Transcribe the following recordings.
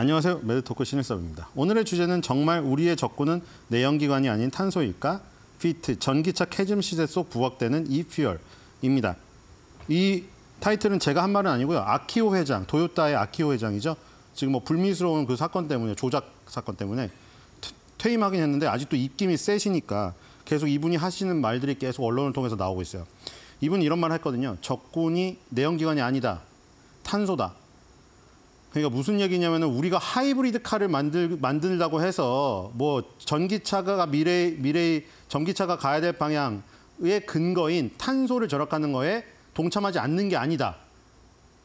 안녕하세요. 매드토크 신일섭입니다. 오늘의 주제는 정말 우리의 적군은 내연기관이 아닌 탄소일까? 피트, 전기차 캐즘 시대 속 부각되는 이퓨얼입니다. E 이 타이틀은 제가 한 말은 아니고요. 아키오 회장, 도요타의 아키오 회장이죠. 지금 뭐 불미스러운 그 사건 때문에, 조작 사건 때문에 퇴임하긴 했는데 아직도 입김이 세시니까 계속 이분이 하시는 말들이 계속 언론을 통해서 나오고 있어요. 이분이 이런 말을 했거든요. 적군이 내연기관이 아니다. 탄소다. 그러니까 무슨 얘기냐면은 우리가 하이브리드 카를 만들 만들다고 해서 뭐 전기차가 미래 미래 전기차가 가야 될 방향의 근거인 탄소를 절약하는 거에 동참하지 않는 게 아니다.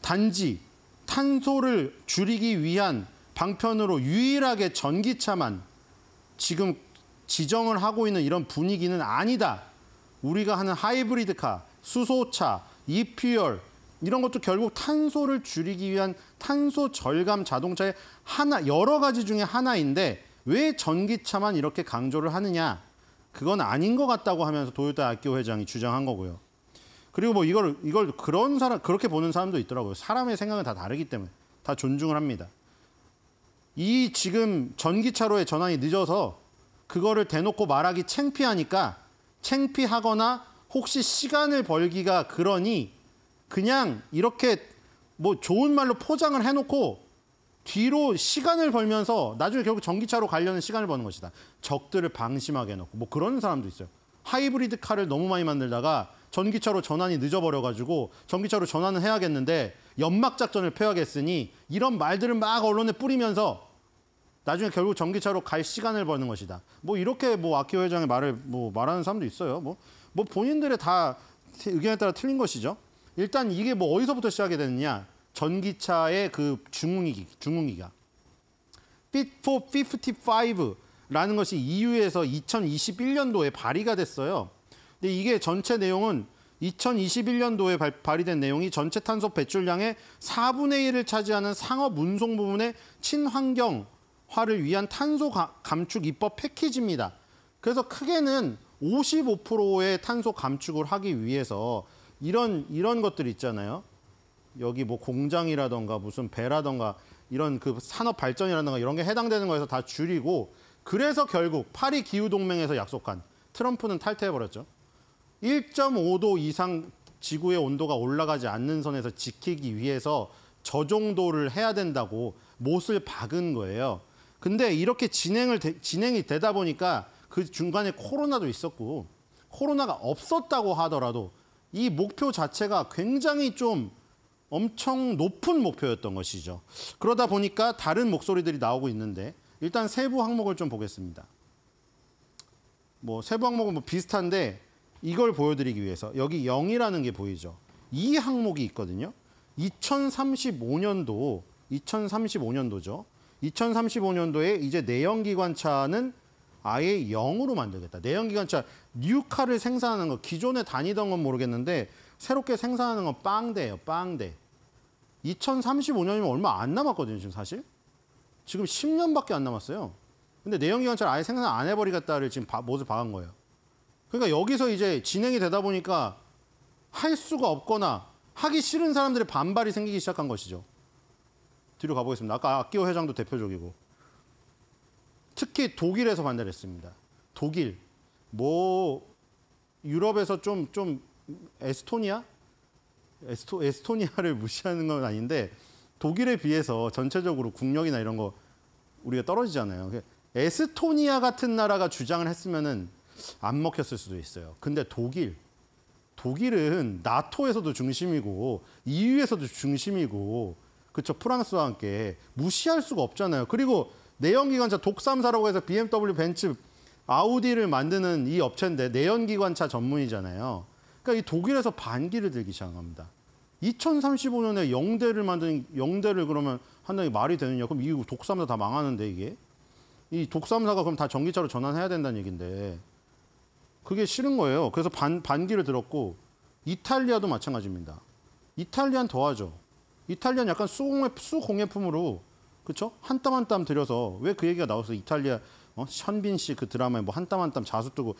단지 탄소를 줄이기 위한 방편으로 유일하게 전기차만 지금 지정을 하고 있는 이런 분위기는 아니다. 우리가 하는 하이브리드카, 수소차, 이퓨얼 이런 것도 결국 탄소를 줄이기 위한 탄소 절감 자동차의 하나 여러 가지 중에 하나인데 왜 전기차만 이렇게 강조를 하느냐? 그건 아닌 것 같다고 하면서 도요타 아키오 회장이 주장한 거고요. 그리고 뭐 이걸 이걸 그런 사람 그렇게 보는 사람도 있더라고요. 사람의 생각은 다 다르기 때문에 다 존중을 합니다. 이 지금 전기차로의 전환이 늦어서 그거를 대놓고 말하기 창피하니까 창피하거나 혹시 시간을 벌기가 그러니 그냥 이렇게 뭐 좋은 말로 포장을 해놓고 뒤로 시간을 벌면서 나중에 결국 전기차로 가려는 시간을 버는 것이다. 적들을 방심하게 해놓고 뭐 그런 사람도 있어요. 하이브리드 카를 너무 많이 만들다가 전기차로 전환이 늦어버려가지고 전기차로 전환을 해야겠는데 연막 작전을 펴야겠으니 이런 말들을 막 언론에 뿌리면서 나중에 결국 전기차로 갈 시간을 버는 것이다. 뭐 이렇게 뭐 아키오 회장의 말을 뭐 말하는 사람도 있어요. 뭐, 뭐 본인들의 다 의견에 따라 틀린 것이죠. 일단 이게 뭐 어디서부터 시작이 되느냐. 전기차의 그 중흥기기, 중흥기가. Fit for 55라는 것이 EU에서 2021년도에 발의가 됐어요. 근데 이게 전체 내용은 2021년도에 발, 발의된 내용이 전체 탄소 배출량의 4분의 1을 차지하는 상업 운송 부문의 친환경화를 위한 탄소 감축 입법 패키지입니다. 그래서 크게는 55%의 탄소 감축을 하기 위해서 이런 이런 것들 있잖아요. 여기 뭐 공장이라던가 무슨 배라던가 이런 그 산업 발전이라던가 이런 게 해당되는 거에서 다 줄이고 그래서 결국 파리 기후 동맹에서 약속한 트럼프는 탈퇴해 버렸죠. 1.5도 이상 지구의 온도가 올라가지 않는 선에서 지키기 위해서 저 정도를 해야 된다고 못을 박은 거예요. 근데 이렇게 진행을 되, 진행이 되다 보니까 그 중간에 코로나도 있었고 코로나가 없었다고 하더라도 이 목표 자체가 굉장히 좀 엄청 높은 목표였던 것이죠. 그러다 보니까 다른 목소리들이 나오고 있는데 일단 세부 항목을 좀 보겠습니다. 뭐 세부 항목은 뭐 비슷한데 이걸 보여드리기 위해서 여기 0이라는 게 보이죠. 이 항목이 있거든요. 2035년도, 2035년도죠. 2035년도에 이제 내연기관차는 아예 0으로 만들겠다. 내연기관차 뉴카를 생산하는 거 기존에 다니던 건 모르겠는데 새롭게 생산하는 건 빵대예요. 빵대. 2035년이면 얼마 안 남았거든요. 지금 사실. 지금 10년밖에 안 남았어요. 근데 내연기관차를 아예 생산 안 해버리겠다를 지금 바, 모습 봐간 거예요. 그러니까 여기서 이제 진행이 되다 보니까 할 수가 없거나 하기 싫은 사람들의 반발이 생기기 시작한 것이죠. 뒤로 가보겠습니다. 아까 아끼오 회장도 대표적이고. 특히 독일에서 반대했습니다. 독일, 뭐 유럽에서 좀좀 좀 에스토니아, 에스토 에스토니아를 무시하는 건 아닌데 독일에 비해서 전체적으로 국력이나 이런 거 우리가 떨어지잖아요. 그러니까 에스토니아 같은 나라가 주장을 했으면은 안 먹혔을 수도 있어요. 근데 독일, 독일은 나토에서도 중심이고 EU에서도 중심이고 그쵸 프랑스와 함께 무시할 수가 없잖아요. 그리고 내연기관차 독삼사라고 해서 BMW, 벤츠, 아우디를 만드는 이 업체인데 내연기관차 전문이잖아요. 그러니까 이 독일에서 반기를 들기 시작합니다. 2035년에 영대를 만드는 영대를 그러면 한다는 게 말이 되느냐? 그럼 이 독삼사 다 망하는데 이게 이 독삼사가 그럼 다 전기차로 전환해야 된다는 얘긴데 그게 싫은 거예요. 그래서 반 반기를 들었고 이탈리아도 마찬가지입니다. 이탈리안 더하죠. 이탈리안 약간 수공예 수공예품으로 그렇죠? 한 땀 한 땀 들여서 왜 그 얘기가 나와서 이탈리아 어? 현빈 씨 그 드라마에 뭐 한 땀 한 땀 자수 뜨고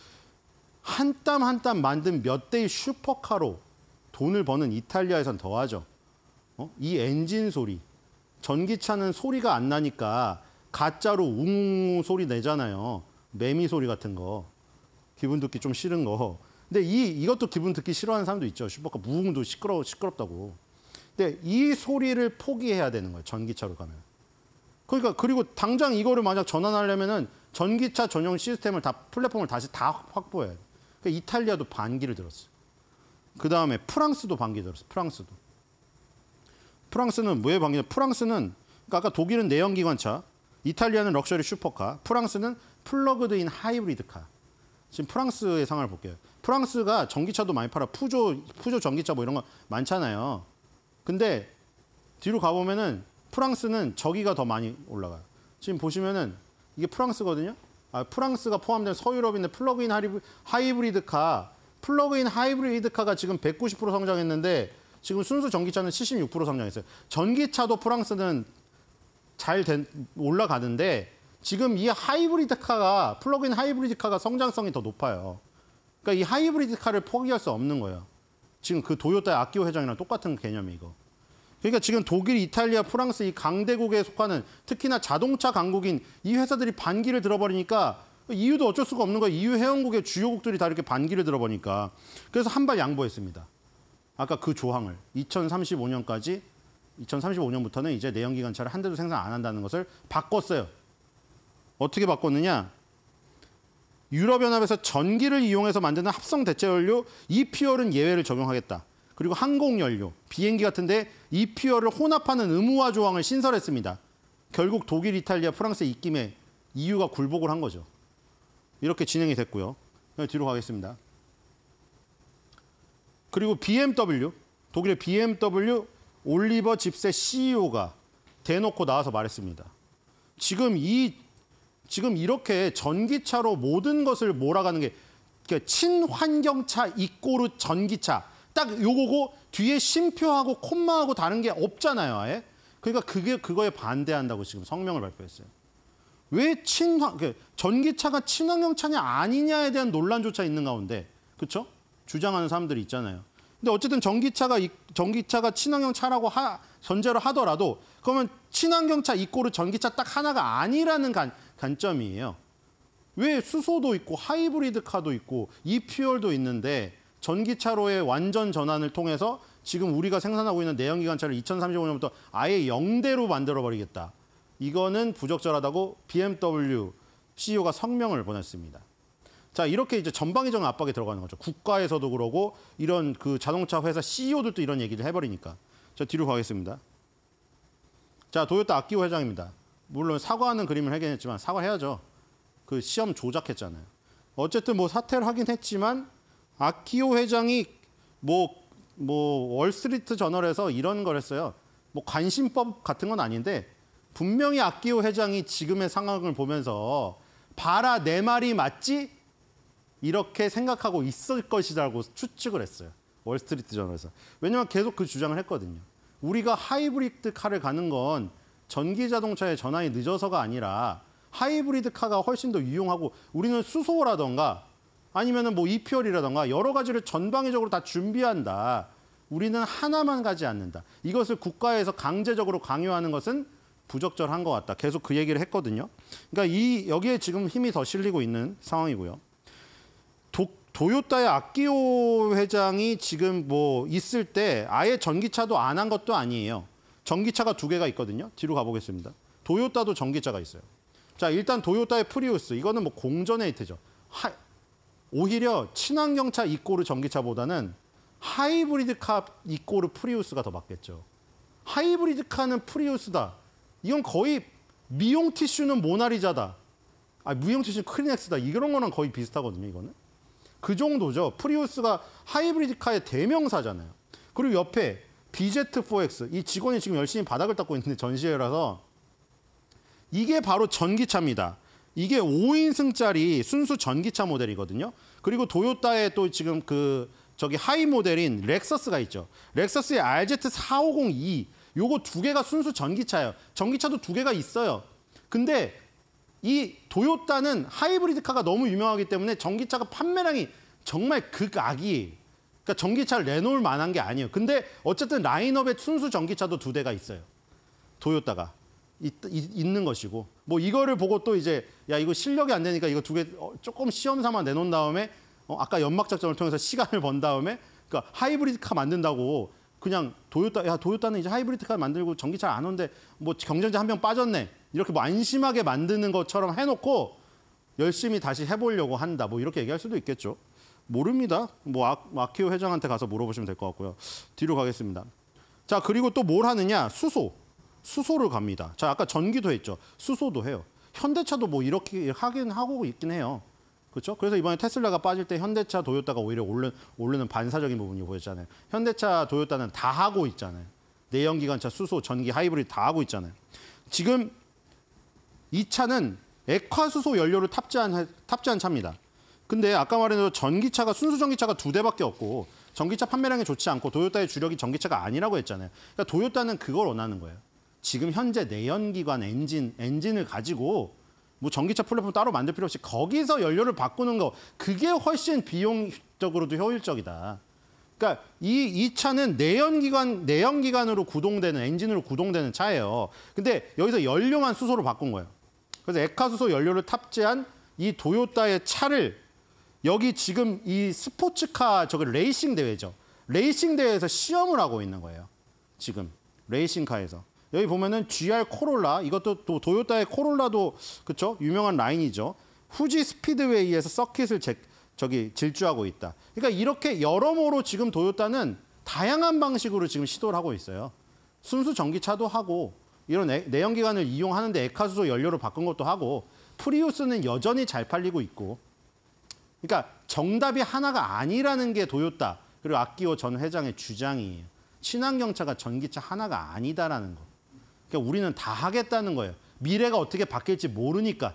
한 땀 한 땀 만든 몇 대의 슈퍼카로 돈을 버는 이탈리아에선 더하죠. 어? 이 엔진 소리, 전기차는 소리가 안 나니까 가짜로 웅 소리 내잖아요. 매미 소리 같은 거. 기분 듣기 좀 싫은 거. 근데 이 이것도 기분 듣기 싫어하는 사람도 있죠. 슈퍼카 무웅도 시끄러 워 시끄럽다고. 근데 이 소리를 포기해야 되는 거예요. 전기차로 가면. 그러니까 그리고 당장 이거를 만약 전환하려면은 전기차 전용 시스템을 다 플랫폼을 다시 다확보해 그러니까 이탈리아도 반기를 들었어그 다음에 프랑스도 반기 들었어 프랑스도. 프랑스는 뭐에 반기냐? 프랑스는 그러니까 아까 독일은 내연기관차, 이탈리아는 럭셔리 슈퍼카, 프랑스는 플러그드인 하이브리드카. 지금 프랑스의 상황을 볼게요. 프랑스가 전기차도 많이 팔아. 푸조, 푸조 전기차 뭐 이런 거 많잖아요. 근데 뒤로 가보면은 프랑스는 저기가 더 많이 올라가요. 지금 보시면은 이게 프랑스거든요. 아, 프랑스가 포함된 서유럽인데 플러그인 하이브리드카, 플러그인 하이브리드카가 지금 190% 성장했는데 지금 순수 전기차는 76% 성장했어요. 전기차도 프랑스는 잘 된, 올라가는데 지금 이 하이브리드카가 플러그인 하이브리드카가 성장성이 더 높아요. 그러니까 이 하이브리드카를 포기할 수 없는 거예요. 지금 그 도요타 아키오 회장이랑 똑같은 개념이 이거. 그러니까 지금 독일, 이탈리아, 프랑스 이 강대국에 속하는 특히나 자동차 강국인 이 회사들이 반기를 들어버리니까 이유도 어쩔 수가 없는 거예요. 이유 회원국의 주요국들이 다 이렇게 반기를 들어버니까 그래서 한 발 양보했습니다. 아까 그 조항을 2035년까지 2035년부터는 이제 내연기관 차를 한 대도 생산 안 한다는 것을 바꿨어요. 어떻게 바꿨느냐? 유럽연합에서 전기를 이용해서 만드는 합성 대체 연료 e p 얼은 예외를 적용하겠다. 그리고 항공연료, 비행기 같은데 EPO를 혼합하는 의무화 조항을 신설했습니다. 결국 독일, 이탈리아, 프랑스의 입김에 EU가 굴복을 한 거죠. 이렇게 진행이 됐고요. 네, 뒤로 가겠습니다. 그리고 BMW, 독일의 BMW 올리버 집세 CEO가 대놓고 나와서 말했습니다. 지금 이 지금 이렇게 전기차로 모든 것을 몰아가는 게 그러니까 친환경차 이꼬르 전기차 딱 요거고 뒤에 심표하고 콤마하고 다른 게 없잖아요, 아예. 그러니까 그게 그거에 반대한다고 지금 성명을 발표했어요. 왜 친환 그 전기차가 친환경 차냐 아니냐에 대한 논란조차 있는 가운데 그쵸 주장하는 사람들이 있잖아요. 근데 어쨌든 전기차가 전기차가 친환경 차라고 하, 전제로 하더라도 그러면 친환경 차 이꼬르 전기차 딱 하나가 아니라는 관, 관점이에요. 왜 수소도 있고 하이브리드 카도 있고 이퓨얼도 있는데 전기차로의 완전 전환을 통해서 지금 우리가 생산하고 있는 내연기관차를 2035년부터 아예 영대로 만들어버리겠다. 이거는 부적절하다고 BMW CEO가 성명을 보냈습니다. 자 이렇게 이제 전방위적 압박이 들어가는 거죠. 국가에서도 그러고 이런 그 자동차 회사 CEO들도 이런 얘기를 해버리니까. 저 뒤로 가겠습니다. 자 도요타 아키오 회장입니다. 물론 사과하는 그림을 하긴 했지만 사과해야죠. 그 시험 조작했잖아요. 어쨌든 뭐 사퇴를 하긴 했지만 아키오 회장이 뭐, 뭐, 월스트리트 저널에서 이런 걸 했어요. 뭐 관심법 같은 건 아닌데 분명히 아키오 회장이 지금의 상황을 보면서 봐라 내 말이 맞지? 이렇게 생각하고 있을 것이라고 추측을 했어요. 월스트리트 저널에서. 왜냐하면 계속 그 주장을 했거든요. 우리가 하이브리드 카를 가는 건 전기 자동차의 전환이 늦어서가 아니라 하이브리드 카가 훨씬 더 유용하고 우리는 수소라던가 아니면 뭐 EPL이라던가 여러 가지를 전방위적으로 다 준비한다. 우리는 하나만 가지 않는다. 이것을 국가에서 강제적으로 강요하는 것은 부적절한 것 같다. 계속 그 얘기를 했거든요. 그러니까 이 여기에 지금 힘이 더 실리고 있는 상황이고요. 도, 도요타의 아키오 회장이 지금 뭐 있을 때 아예 전기차도 안 한 것도 아니에요. 전기차가 두 개가 있거든요. 뒤로 가보겠습니다. 도요타도 전기차가 있어요. 자, 일단 도요타의 프리우스. 이거는 뭐 공전의 히트죠. 오히려 친환경차 이꼬르 전기차보다는 하이브리드카 이꼬르 프리우스가 더 맞겠죠. 하이브리드카는 프리우스다. 이건 거의 미용 티슈는 모나리자다. 아, 미용 티슈는 크리넥스다. 이런 거랑 거의 비슷하거든요, 이거는. 그 정도죠. 프리우스가 하이브리드카의 대명사잖아요. 그리고 옆에 BZ4X. 이 직원이 지금 열심히 바닥을 닦고 있는데 전시회라서 이게 바로 전기차입니다. 이게 5인승짜리 순수 전기차 모델이거든요. 그리고 도요타의 또 지금 그 저기 하이 모델인 렉서스가 있죠. 렉서스의 r z 4 5 0 2 요거 두 개가 순수 전기차예요. 전기차도 두 개가 있어요. 근데 이 도요타는 하이브리드카가 너무 유명하기 때문에 전기차가 판매량이 정말 극악이 그러니까 전기차를 내놓을 만한 게 아니에요. 근데 어쨌든 라인업에 순수 전기차도 두 대가 있어요. 도요타가 있, 있는 것이고. 뭐 이거를 보고 또 이제 야 이거 실력이 안 되니까 이거 두개 어, 조금 시험 삼아 내놓은 다음에 어, 아까 연막 작전을 통해서 시간을 번 다음에 그러니까 하이브리드카 만든다고 그냥 도요타 야 도요타는 이제 하이브리드카 만들고 전기차 안 오는데 뭐 경쟁자 한 명 빠졌네 이렇게 뭐 안심하게 만드는 것처럼 해놓고 열심히 다시 해보려고 한다 뭐 이렇게 얘기할 수도 있겠죠 모릅니다 뭐 아, 아키오 회장한테 가서 물어보시면 될 것 같고요 뒤로 가겠습니다 자 그리고 또 뭘 하느냐 수소 수소를 갑니다. 자, 아까 전기도 했죠. 수소도 해요. 현대차도 뭐 이렇게 하긴 하고 있긴 해요. 그렇죠? 그래서 이번에 테슬라가 빠질 때 현대차, 도요타가 오히려 오르, 오르는 반사적인 부분이 보였잖아요. 현대차, 도요타는 다 하고 있잖아요. 내연기관차, 수소, 전기, 하이브리드 다 하고 있잖아요. 지금 이 차는 액화수소 연료를 탑재한, 탑재한 차입니다. 근데 아까 말한 대로 전기차가 순수 전기차가 두 대밖에 없고 전기차 판매량이 좋지 않고 도요타의 주력이 전기차가 아니라고 했잖아요. 그러니까 도요타는 그걸 원하는 거예요. 지금 현재 내연기관 엔진, 엔진을 가지고 뭐 전기차 플랫폼 따로 만들 필요 없이 거기서 연료를 바꾸는 거 그게 훨씬 비용적으로도 효율적이다. 그러니까 이, 이 차는 내연기관, 내연기관으로 구동되는 엔진으로 구동되는 차예요. 근데 여기서 연료만 수소로 바꾼 거예요. 그래서 액화수소 연료를 탑재한 이 도요타의 차를 여기 지금 이 스포츠카 저기 레이싱 대회죠. 레이싱 대회에서 시험을 하고 있는 거예요. 지금 레이싱카에서. 여기 보면은 GR 코롤라 이것도 또 도요타의 코롤라도 그쵸 유명한 라인이죠. 후지 스피드웨이에서 서킷을 제, 저기 질주하고 있다. 그러니까 이렇게 여러모로 지금 도요타는 다양한 방식으로 지금 시도를 하고 있어요. 순수 전기차도 하고 이런 애, 내연기관을 이용하는데 에카수소 연료로 바꾼 것도 하고 프리우스는 여전히 잘 팔리고 있고 그러니까 정답이 하나가 아니라는 게 도요타 그리고 아키오 전 회장의 주장이에요. 친환경차가 전기차 하나가 아니다라는 거. 그러니까 우리는 다 하겠다는 거예요. 미래가 어떻게 바뀔지 모르니까.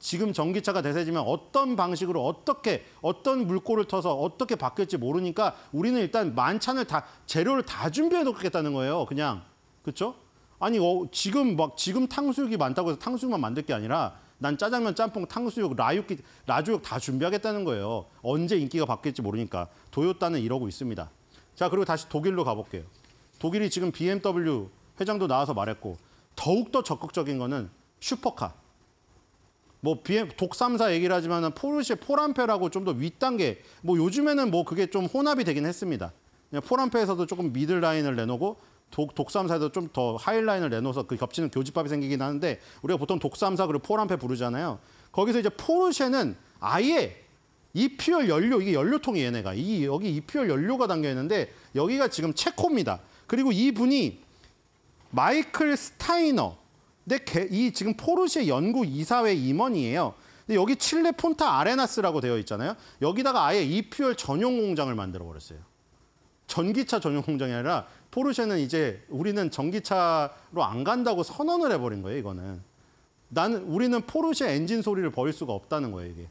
지금 전기차가 대세지만 어떤 방식으로 어떻게 어떤 물꼬를 터서 어떻게 바뀔지 모르니까 우리는 일단 만찬을 다 재료를 다 준비해 놓겠다는 거예요. 그냥 그렇죠? 아니 어, 지금 막 지금 탕수육이 많다고 해서 탕수육만 만들 게 아니라 난 짜장면, 짬뽕, 탕수육, 라육기, 라조육 다 준비하겠다는 거예요. 언제 인기가 바뀔지 모르니까 도요타는 이러고 있습니다. 자 그리고 다시 독일로 가볼게요. 독일이 지금 BMW 회장도 나와서 말했고 더욱더 적극적인 거는 슈퍼카. 뭐비 m 독삼사 얘기를 하지만 포르쉐 포란페라고좀 더 윗단계 뭐 요즘에는 뭐 그게 좀 혼합이 되긴 했습니다. 그냥 포란페에서도 조금 미들 라인을 내놓고 독, 독삼사에도 좀 더 하이라인을 내놓아서 그 겹치는 교집합이 생기긴 하는데 우리가 보통 독삼사 그리고 포란페 부르잖아요. 거기서 이제 포르쉐는 아예 EPR 연료 이게 연료통이 얘네가 이 여기 EPR 연료가 담겨 있는데 여기가 지금 체코입니다. 그리고 이분이 마이클 스타이너. 근데 이 지금 포르쉐 연구 이사회 임원이에요. 근데 여기 칠레 폰타 아레나스라고 되어 있잖아요. 여기다가 아예 EPL 전용 공장을 만들어 버렸어요. 전기차 전용 공장이 아니라 포르쉐는 이제 우리는 전기차로 안 간다고 선언을 해버린 거예요. 이거는 나는 우리는 포르쉐 엔진 소리를 버릴 수가 없다는 거예요. 이게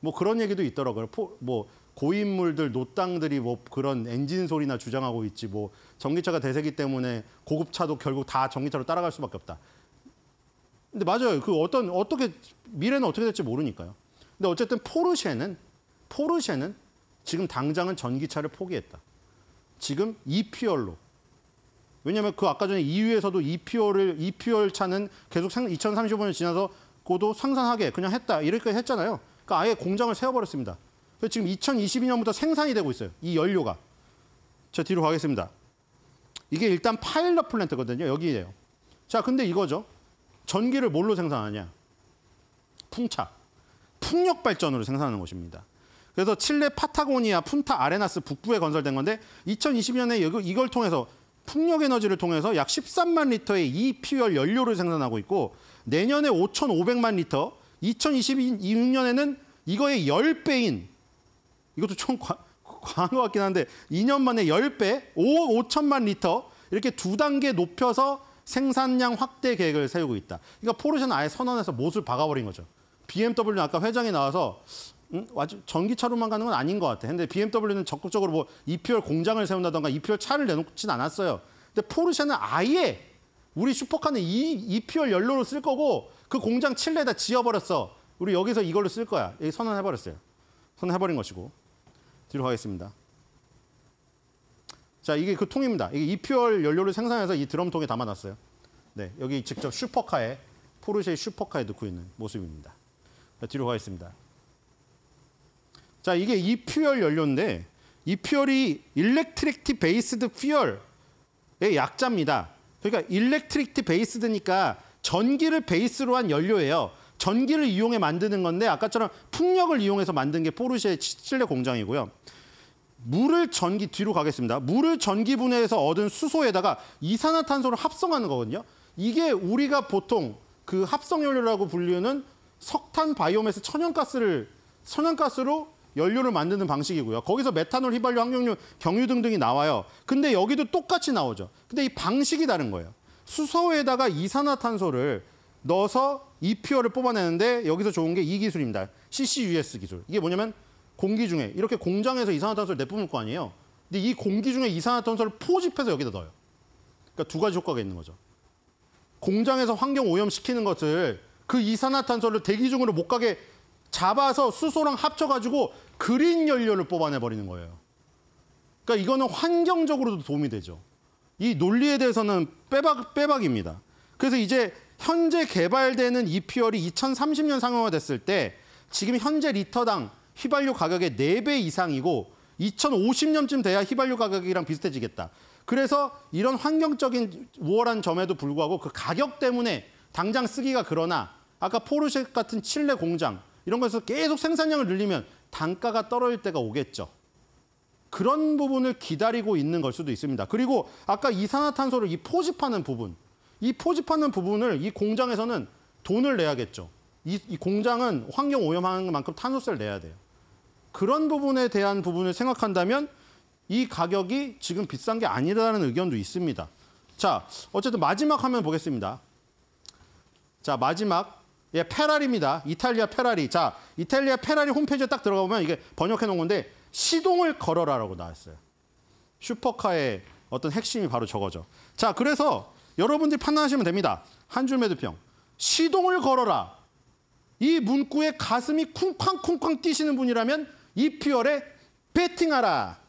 뭐 그런 얘기도 있더라고요. 포, 뭐 고인물들 노땅들이 뭐 그런 엔진 소리나 주장하고 있지 뭐 전기차가 대세기 때문에 고급차도 결국 다 전기차로 따라갈 수밖에 없다. 근데 맞아요. 그 어떤 어떻게 미래는 어떻게 될지 모르니까요. 근데 어쨌든 포르쉐는 포르쉐는 지금 당장은 전기차를 포기했다. 지금 이퓨얼로 왜냐하면 그 아까 전에 EU에서도 이퓨얼을 이퓨얼 차는 계속 2035년 지나서 고도 상산하게 그냥 했다 이렇게 했잖아요. 그러니까 아예 공장을 세워버렸습니다. 그래서 지금 2022년부터 생산이 되고 있어요. 이 연료가. 저 뒤로 가겠습니다. 이게 일단 파일럿 플랜트거든요. 여기에요. 자, 근데 이거죠. 전기를 뭘로 생산하냐? 풍차. 풍력 발전으로 생산하는 것입니다. 그래서 칠레 파타고니아 푼타 아레나스 북부에 건설된 건데 2020년에 이걸 통해서 풍력 에너지를 통해서 약 13만 리터의 이퓨얼 연료를 생산하고 있고 내년에 5,500만 리터, 2022년에는 이거의 10배인 이것도 좀 과, 과한 것 같긴 한데 2년 만에 10배, 5, 5천만 리터 이렇게 두 단계 높여서 생산량 확대 계획을 세우고 있다. 그러니까 포르쉐는 아예 선언해서 못을 박아버린 거죠. BMW는 아까 회장이 나와서 음, 전기차로만 가는 건 아닌 것 같아. 근데 BMW는 적극적으로 뭐 EPR 공장을 세운다던가 EPR 차를 내놓진 않았어요. 근데 포르쉐는 아예 우리 슈퍼카는 이 EPR 연료로 쓸 거고 그 공장 칠레에다 지어버렸어. 우리 여기서 이걸로 쓸 거야. 선언해버렸어요. 선언해버린 것이고. 뒤로 가겠습니다. 자, 이게 그 통입니다. 이게 EPR 연료를 생산해서 이 드럼통에 담아놨어요. 네, 여기 직접 슈퍼카에 포르쉐의 슈퍼카에 넣고 있는 모습입니다. 자, 뒤로 가겠습니다. 자, 이게 EPR 연료인데 EPR이 일렉트릭티 베이스드 퓨얼의 약자입니다. 그러니까 일렉트릭티 베이스드니까 전기를 베이스로 한 연료예요. 전기를 이용해 만드는 건데 아까처럼 풍력을 이용해서 만든 게 포르쉐의 실내 공장이고요. 물을 전기 뒤로 가겠습니다. 물을 전기 분해해서 얻은 수소에다가 이산화탄소를 합성하는 거거든요. 이게 우리가 보통 그 합성연료라고 불리는 석탄 바이오매스 천연가스를 천연가스로 연료를 만드는 방식이고요. 거기서 메탄올, 휘발유, 항공유, 경유 등등이 나와요. 근데 여기도 똑같이 나오죠. 근데 이 방식이 다른 거예요. 수소에다가 이산화탄소를 넣어서 EPO를 뽑아내는데 여기서 좋은 게 이 기술입니다. CCUS 기술. 이게 뭐냐면 공기 중에 이렇게 공장에서 이산화탄소를 내뿜을 거 아니에요. 근데 이 공기 중에 이산화탄소를 포집해서 여기다 넣어요. 그러니까 두 가지 효과가 있는 거죠. 공장에서 환경 오염시키는 것을 그 이산화탄소를 대기 중으로 못 가게 잡아서 수소랑 합쳐가지고 그린 연료를 뽑아내버리는 거예요. 그러니까 이거는 환경적으로도 도움이 되죠. 이 논리에 대해서는 빼박, 빼박입니다. 그래서 이제 현재 개발되는 EPR이 2030년 상용화됐을 때 지금 현재 리터당 휘발유 가격의 4배 이상이고 2050년쯤 돼야 휘발유 가격이랑 비슷해지겠다. 그래서 이런 환경적인 우월한 점에도 불구하고 그 가격 때문에 당장 쓰기가 그러나 아까 포르쉐 같은 칠레 공장 이런 것에서 계속 생산량을 늘리면 단가가 떨어질 때가 오겠죠. 그런 부분을 기다리고 있는 걸 수도 있습니다. 그리고 아까 이산화탄소를 이 포집하는 부분 이 포집하는 부분을 이 공장에서는 돈을 내야겠죠. 이, 이 공장은 환경 오염하는 만큼 탄소세를 내야 돼요. 그런 부분에 대한 부분을 생각한다면 이 가격이 지금 비싼 게 아니라는 의견도 있습니다. 자, 어쨌든 마지막 화면 보겠습니다. 자, 마지막. 예, 페라리입니다. 이탈리아 페라리. 자, 이탈리아 페라리 홈페이지에 딱 들어가 보면 이게 번역해 놓은 건데 시동을 걸어라라고 나왔어요. 슈퍼카의 어떤 핵심이 바로 저거죠. 자, 그래서 여러분들이 판단하시면 됩니다. 한 줄 매드평. 시동을 걸어라. 이 문구에 가슴이 쿵쾅쿵쾅 뛰시는 분이라면 이 피열에 배팅하라.